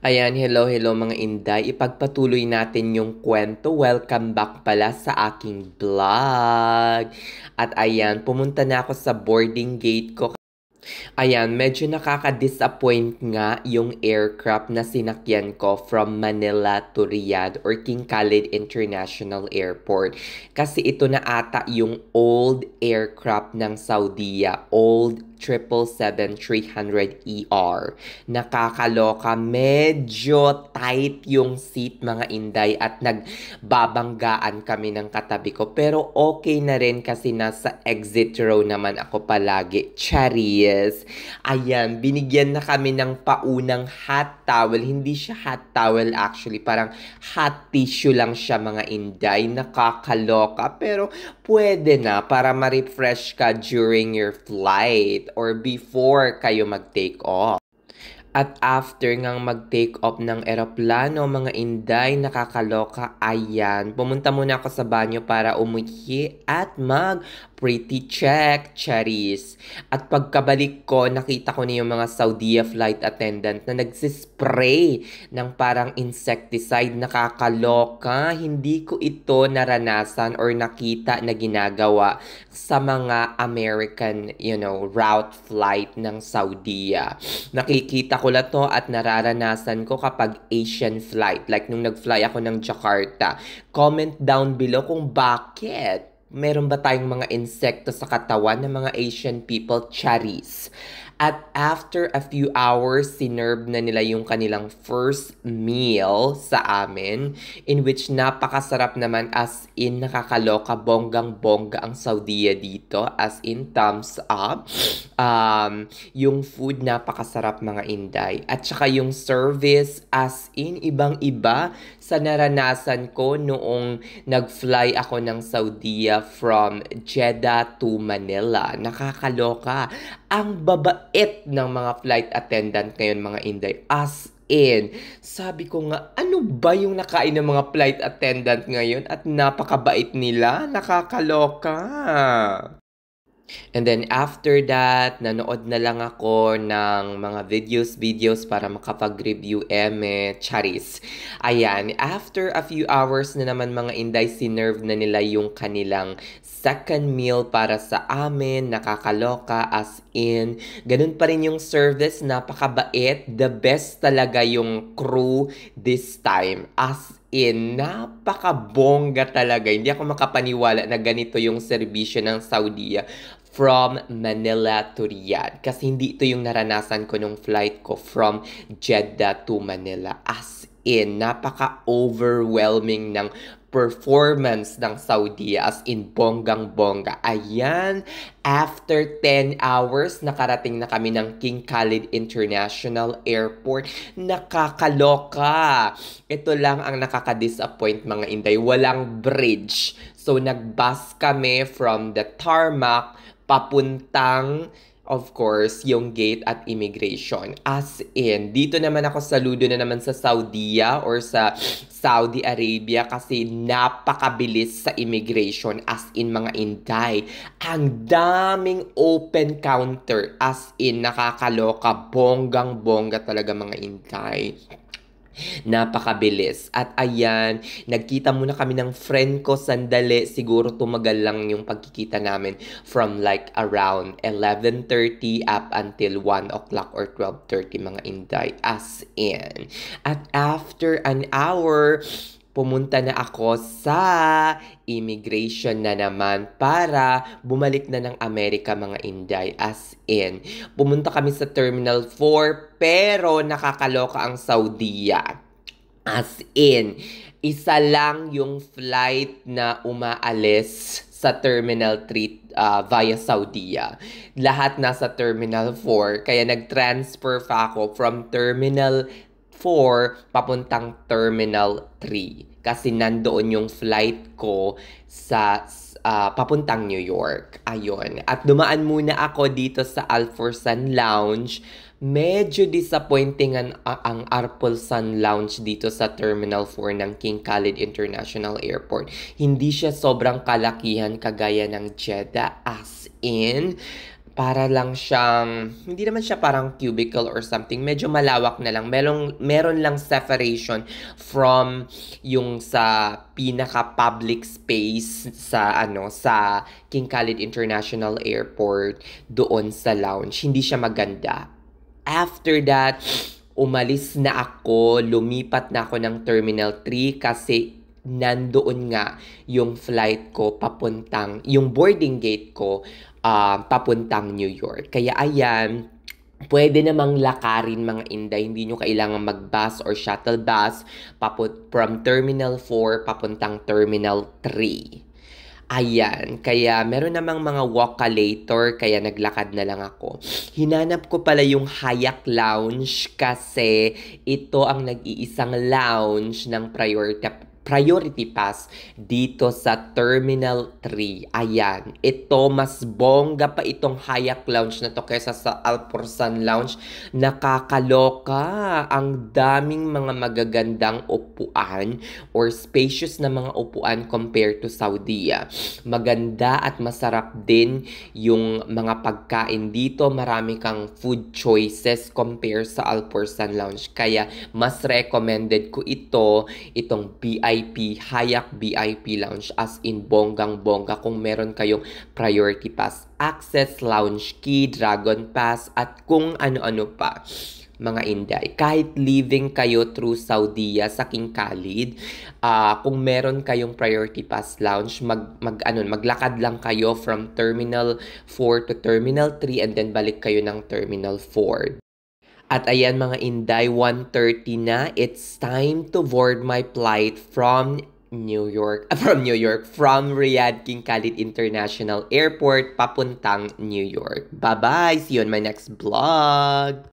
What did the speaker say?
Ayan, hello, hello mga Inday. Ipagpatuloy natin yung kwento. Welcome back pala sa aking vlog. At ayan, pumunta na ako sa boarding gate ko. Ayan, medyo nakaka-disappoint nga yung aircraft na sinakyan ko from Manila to Riyadh or King Khalid International Airport. Kasi ito na ata yung old aircraft ng Saudiya, old 777-300ER. E Nakakaloka, medyo tight yung seat mga inday at nagbabanggaan kami ng katabi ko. Pero okay na rin kasi nasa exit row naman ako palagi. Charis. Ayan, binigyan na kami ng paunang hot towel. Hindi siya hot towel actually, parang hot tissue lang siya mga inday. Nakakaloka pero pwede na para ma-refresh ka during your flight or before kayo mag-take off. At after ngang mag-take off ng eroplano, mga inday, nakakaloka, ayan. Pumunta muna ako sa banyo para umuhi at mag pretty check, charis. At pagkabalik ko, nakita ko na yung mga Saudia flight attendant na nagsispray ng parang insecticide. Nakakaloka, hindi ko ito naranasan or nakita na ginagawa sa mga American, you know, route flight ng Saudia. Nakikita nakulat to at nararanasan ko kapag Asian flight. Like nung nag-fly ako ng Jakarta. Comment down below kung bakit meron ba tayong mga insekto sa katawan ng mga Asian people, charis. At after a few hours, sinerve na nila yung kanilang first meal sa amin in which napakasarap naman as in nakakaloka bonggang-bongga ang Saudiya dito as in thumbs up. Um, yung food napakasarap mga Inday. At saka yung service as in ibang-iba sa naranasan ko noong nag-fly ako ng Saudiya from Jeddah to Manila. Nakakaloka ang babait ng mga flight attendant ngayon mga Inday. As in, sabi ko nga, ano ba yung nakain ng mga flight attendant ngayon at napakabait nila? Nakakaloka. And then after that, nanood na lang ako ng mga videos-videos para makapag-review eme, charis. Ayan, after a few hours na naman mga inday, sinerve na nila yung kanilang second meal para sa amin, nakakaloka as in. Ganun pa rin yung service, napakabait. The best talaga yung crew this time. As in. Eh, napakabongga talaga. Hindi ako makapaniwala na ganito yung serbisyo ng Saudiya from Manila to Riyadh. Kasi hindi ito yung naranasan ko nung flight ko from Jeddah to Manila. As in, napaka-overwhelming ng performance ng Saudi as in bonggang-bongga. Ayan, after 10 hours, nakarating na kami ng King Khalid International Airport. Nakakaloka! Ito lang ang nakaka-disappoint mga Inday. Walang bridge. So, nagbus kami from the tarmac papuntang of course, yung gate at immigration. As in, dito naman ako saludo na naman sa Saudiya or sa Saudi Arabia kasi napakabilis sa immigration as in mga Inday. Ang daming open counter as in nakakaloka, bonggang-bongga talaga mga Inday. Napakabilis. At ayan, nagkita muna kami ng friend ko sandali. Siguro tumagal lang yung pagkikita namin from like around 11.30 up until 1 o'clock or 12.30 mga inday. As in. At after an hour, pumunta na ako sa immigration na naman para bumalik na ng Amerika mga Inday. As in, pumunta kami sa Terminal 4 pero nakakaloka ang Saudiya. As in, isa lang yung flight na umaalis sa Terminal 3 uh, ah, via Saudiya. Lahat nasa Terminal 4, kaya nag-transfer pa ako from Terminal 4 papuntang Terminal 3 kasi nandoon yung flight ko sa uh, papuntang New York. Ayun. At dumaan muna ako dito sa Alforsan Lounge. Medyo disappointing ang, uh, ang Alforsan Lounge dito sa Terminal 4 ng King Khalid International Airport. Hindi siya sobrang kalakihan kagaya ng Jeddah as in para lang siyang, hindi naman siya parang cubicle or something, medyo malawak na lang. Merong, meron lang separation from yung sa pinaka-public space sa, ano, sa King Khalid International Airport doon sa lounge. Hindi siya maganda. After that, umalis na ako, lumipat na ako ng Terminal 3 kasi nandoon nga yung flight ko papuntang, yung boarding gate ko uh, papuntang New York. Kaya ayan, pwede namang lakarin mga Inday. Hindi nyo kailangan mag-bus or shuttle bus paput from Terminal 4 papuntang Terminal 3. Ayan, kaya meron namang mga walkalator, kaya naglakad na lang ako. Hinanap ko pala yung Hayak Lounge kasi ito ang nag-iisang lounge ng Priority priority pass dito sa Terminal 3. Ayan, ito eh, mas bongga pa itong Hayak Lounge na to kaysa sa Alporsan Lounge. Nakakaloka ang daming mga magagandang upuan or spacious na mga upuan compared to Saudi. Maganda at masarap din yung mga pagkain dito. Marami kang food choices compared sa Alporsan Lounge. Kaya mas recommended ko ito, itong BI VIP, Hayak VIP Lounge as in bonggang-bongga kung meron kayong priority pass, access lounge key, dragon pass at kung ano-ano pa mga Inday. Kahit living kayo through Saudiya sa King Khalid, uh, kung meron kayong priority pass lounge, mag, mag, ano, maglakad lang kayo from Terminal 4 to Terminal 3 and then balik kayo ng Terminal 4. At ayan mga Inday, 1.30 na. It's time to board my flight from New York, from New York, from Riyadh King Khalid International Airport papuntang New York. Bye-bye! See you on my next vlog!